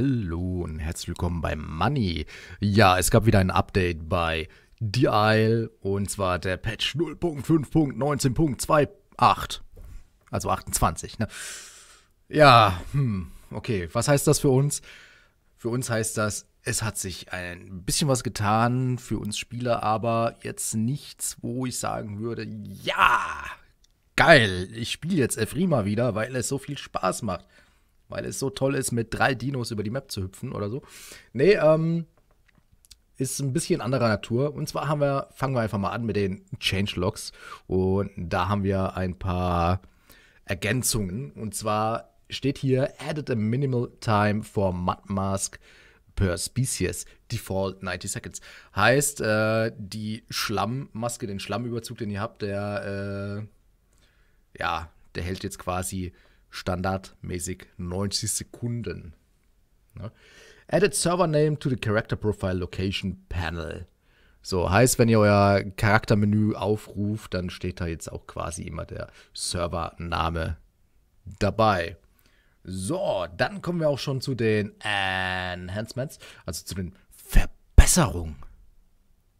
Hallo und herzlich willkommen bei Money. Ja, es gab wieder ein Update bei The Isle und zwar der Patch 0.5.19.28. Also 28, ne? Ja, hm, okay. Was heißt das für uns? Für uns heißt das, es hat sich ein bisschen was getan für uns Spieler, aber jetzt nichts, wo ich sagen würde, ja, geil, ich spiele jetzt Efrima wieder, weil es so viel Spaß macht weil es so toll ist, mit drei Dinos über die Map zu hüpfen oder so. Nee, ähm, ist ein bisschen anderer Natur. Und zwar haben wir, fangen wir einfach mal an mit den Changelogs. Und da haben wir ein paar Ergänzungen. Und zwar steht hier added a minimal time for mud mask per species default 90 seconds. Heißt, äh, die Schlammmaske, den Schlammüberzug, den ihr habt, der, äh, ja, der hält jetzt quasi standardmäßig 90 Sekunden. Ne? Added Server Name to the Character Profile Location Panel. So heißt, wenn ihr euer Charaktermenü aufruft, dann steht da jetzt auch quasi immer der Servername dabei. So, dann kommen wir auch schon zu den Enhancements, also zu den Verbesserungen.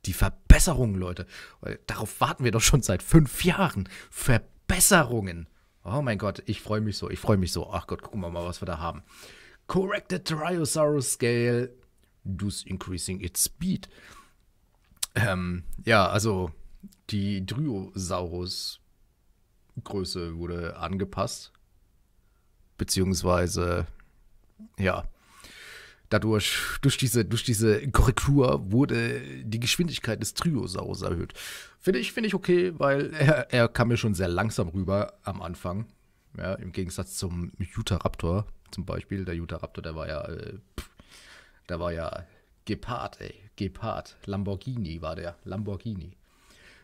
Die Verbesserungen, Leute. Darauf warten wir doch schon seit fünf Jahren. Verbesserungen. Oh mein Gott, ich freue mich so, ich freue mich so. Ach Gott, gucken wir mal, was wir da haben. Corrected Triosaurus Scale, Dus Increasing Its Speed. Ähm, ja, also die Dryosaurus-Größe wurde angepasst. Beziehungsweise, ja, Dadurch, durch diese, durch diese Korrektur wurde die Geschwindigkeit des Triosaurus erhöht. Finde ich, finde ich okay, weil er, er kam mir schon sehr langsam rüber am Anfang. Ja, Im Gegensatz zum Utahraptor zum Beispiel. Der Utahraptor, der war ja, äh, pff, der war ja Gepard, ey. Gepard. Lamborghini war der. Lamborghini.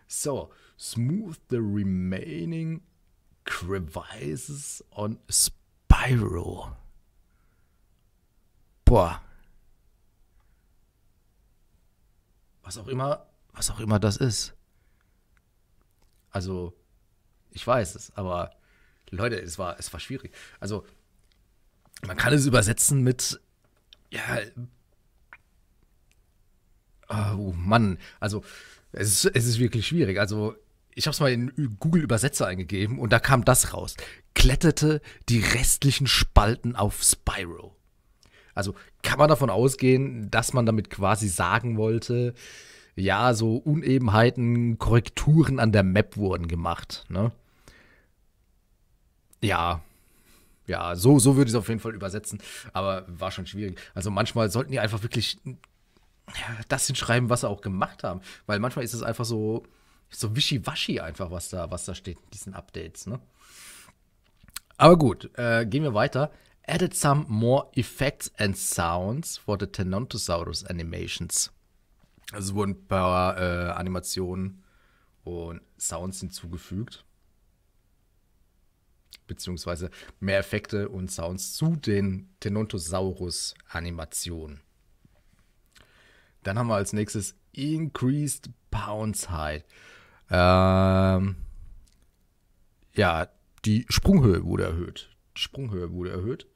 So, smooth the remaining crevices on Spyro boah, was auch immer, was auch immer das ist. Also, ich weiß es, aber Leute, es war, es war schwierig. Also, man kann es übersetzen mit, ja, oh Mann, also, es ist, es ist wirklich schwierig. Also, ich habe es mal in Google Übersetzer eingegeben und da kam das raus. Kletterte die restlichen Spalten auf Spyro. Also kann man davon ausgehen, dass man damit quasi sagen wollte, ja, so Unebenheiten, Korrekturen an der Map wurden gemacht, ne? Ja. Ja, so, so würde ich es auf jeden Fall übersetzen, aber war schon schwierig. Also manchmal sollten die einfach wirklich das hinschreiben, was sie auch gemacht haben. Weil manchmal ist es einfach so, so wischiwaschi einfach, was da, was da steht in diesen Updates, ne? Aber gut, äh, gehen wir weiter added some more effects and sounds for the Tenontosaurus animations. Also wurden ein paar äh, Animationen und Sounds hinzugefügt. Beziehungsweise mehr Effekte und Sounds zu den Tenontosaurus-Animationen. Dann haben wir als nächstes Increased Bounce Height. Ähm, ja, die Sprunghöhe wurde erhöht. Die Sprunghöhe wurde erhöht.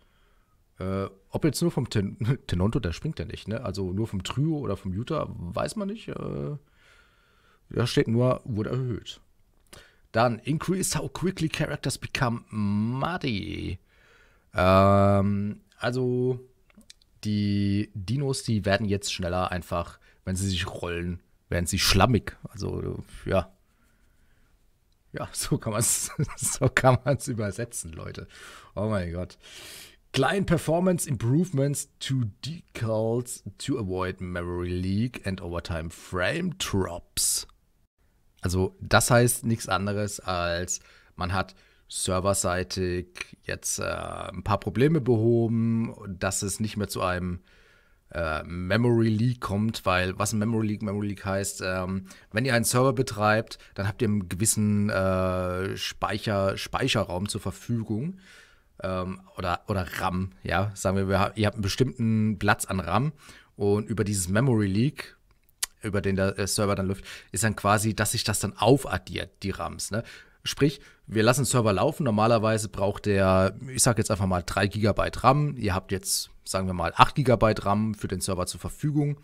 Äh, ob jetzt nur vom Ten Tenonto, der springt ja nicht, ne? Also nur vom Trio oder vom Utah, weiß man nicht. Äh, da steht nur, wurde erhöht. Dann, increase how quickly characters become muddy. Ähm, also, die Dinos, die werden jetzt schneller einfach, wenn sie sich rollen, werden sie schlammig. Also, äh, ja. Ja, so kann man es so übersetzen, Leute. Oh mein Gott. Client Performance Improvements to Decals to avoid Memory Leak and Overtime Frame Drops. Also das heißt nichts anderes als man hat serverseitig jetzt äh, ein paar Probleme behoben, dass es nicht mehr zu einem äh, Memory Leak kommt, weil was ein Memory Leak, Memory Leak heißt, ähm, wenn ihr einen Server betreibt, dann habt ihr einen gewissen äh, Speicher, Speicherraum zur Verfügung ähm, oder, oder RAM, ja, sagen wir, wir ihr habt einen bestimmten Platz an RAM und über dieses Memory Leak über den der äh, Server dann läuft, ist dann quasi, dass sich das dann aufaddiert, die RAMs. Ne? Sprich, wir lassen den Server laufen. Normalerweise braucht der, ich sag jetzt einfach mal 3 GB RAM. Ihr habt jetzt sagen wir mal, 8 GB RAM für den Server zur Verfügung.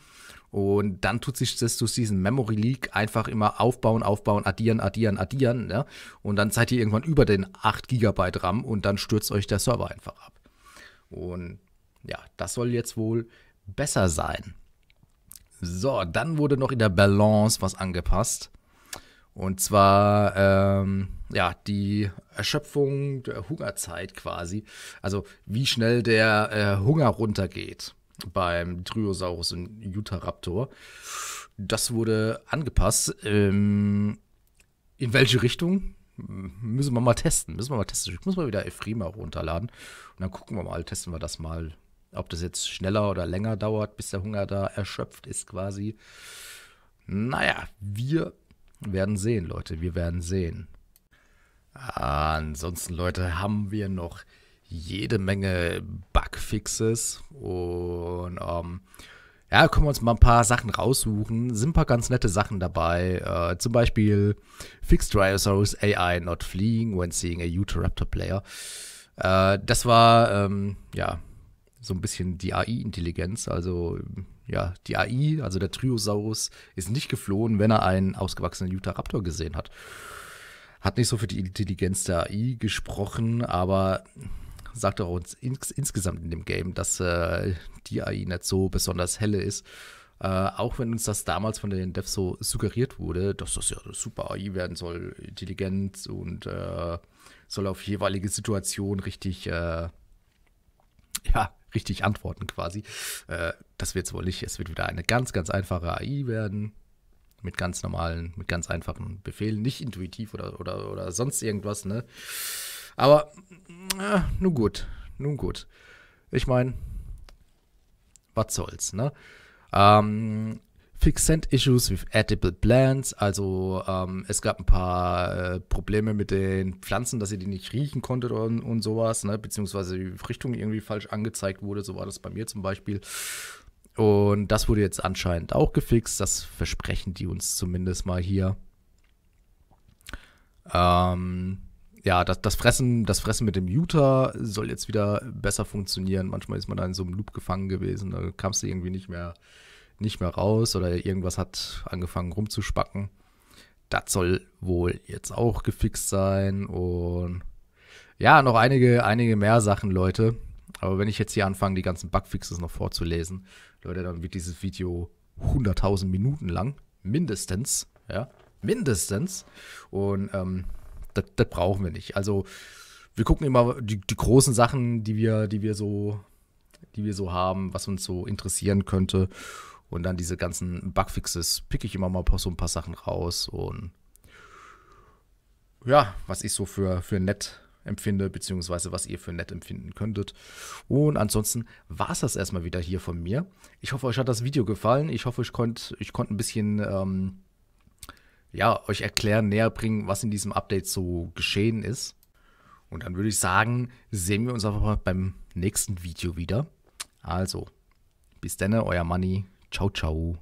Und dann tut sich das durch diesen Memory Leak einfach immer aufbauen, aufbauen, addieren, addieren, addieren. Ja? Und dann seid ihr irgendwann über den 8 GB RAM und dann stürzt euch der Server einfach ab. Und ja, das soll jetzt wohl besser sein. So, dann wurde noch in der Balance was angepasst. Und zwar, ähm, ja, die Erschöpfung der Hungerzeit quasi. Also, wie schnell der äh, Hunger runtergeht beim Dryosaurus und Utahraptor. Das wurde angepasst. Ähm, in welche Richtung? Müssen wir mal testen. Müssen wir mal testen. Ich muss mal wieder Ephema runterladen. Und dann gucken wir mal, testen wir das mal. Ob das jetzt schneller oder länger dauert, bis der Hunger da erschöpft ist quasi. Naja, wir werden sehen, Leute, wir werden sehen. Ansonsten, Leute, haben wir noch jede Menge Bugfixes und ähm, ja, können wir uns mal ein paar Sachen raussuchen. Sind ein paar ganz nette Sachen dabei. Äh, zum Beispiel Fixed Dryosaurus AI not fleeing when seeing a Uteraptor player. Äh, das war, ähm, ja, so ein bisschen die AI-Intelligenz. Also ja, die AI, also der Triosaurus, ist nicht geflohen, wenn er einen ausgewachsenen Utah-Raptor gesehen hat. Hat nicht so für die Intelligenz der AI gesprochen, aber sagt auch uns ins insgesamt in dem Game, dass äh, die AI nicht so besonders helle ist. Äh, auch wenn uns das damals von den Devs so suggeriert wurde, dass das ja eine super AI werden soll, intelligent und äh, soll auf jeweilige Situationen richtig äh, ja, richtig antworten quasi. Äh, das wird es wohl nicht. Es wird wieder eine ganz, ganz einfache AI werden. Mit ganz normalen, mit ganz einfachen Befehlen. Nicht intuitiv oder, oder, oder sonst irgendwas, ne? Aber, na, äh, nun gut. Nun gut. Ich meine, was soll's, ne? Ähm, Fixant Issues with Edible Plants. Also ähm, es gab ein paar äh, Probleme mit den Pflanzen, dass ihr die nicht riechen konntet und, und sowas, ne? beziehungsweise die Richtung irgendwie falsch angezeigt wurde. So war das bei mir zum Beispiel. Und das wurde jetzt anscheinend auch gefixt. Das versprechen die uns zumindest mal hier. Ähm, ja, das, das, Fressen, das Fressen mit dem Utah soll jetzt wieder besser funktionieren. Manchmal ist man da in so einem Loop gefangen gewesen. Da kamst du irgendwie nicht mehr nicht mehr raus oder irgendwas hat angefangen rumzuspacken. Das soll wohl jetzt auch gefixt sein und ja, noch einige, einige mehr Sachen, Leute. Aber wenn ich jetzt hier anfange, die ganzen Bugfixes noch vorzulesen, Leute, dann wird dieses Video 100.000 Minuten lang, mindestens, ja, mindestens. Und ähm, das, das brauchen wir nicht. Also wir gucken immer die, die großen Sachen, die wir, die wir so, die wir so haben, was uns so interessieren könnte. Und dann diese ganzen Bugfixes picke ich immer mal so ein paar Sachen raus und ja, was ich so für, für nett empfinde, beziehungsweise was ihr für nett empfinden könntet. Und ansonsten war es das erstmal wieder hier von mir. Ich hoffe, euch hat das Video gefallen. Ich hoffe, ich konnte ich konnt ein bisschen ähm, ja, euch erklären, näher bringen, was in diesem Update so geschehen ist. Und dann würde ich sagen, sehen wir uns einfach mal beim nächsten Video wieder. Also, bis dann, euer Money. Ciao, ciao.